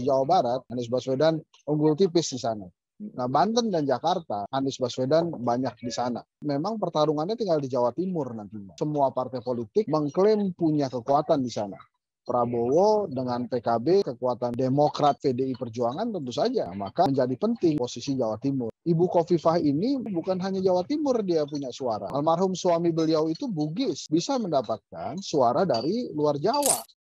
Jawa Barat, Anies Baswedan unggul tipis di sana. Nah, Banten dan Jakarta, Anies Baswedan banyak di sana. Memang pertarungannya tinggal di Jawa Timur nantinya. Semua partai politik mengklaim punya kekuatan di sana. Prabowo dengan PKB, kekuatan Demokrat PDI Perjuangan tentu saja, maka menjadi penting posisi Jawa Timur. Ibu Kofifah ini bukan hanya Jawa Timur dia punya suara. Almarhum suami beliau itu Bugis, bisa mendapatkan suara dari luar Jawa.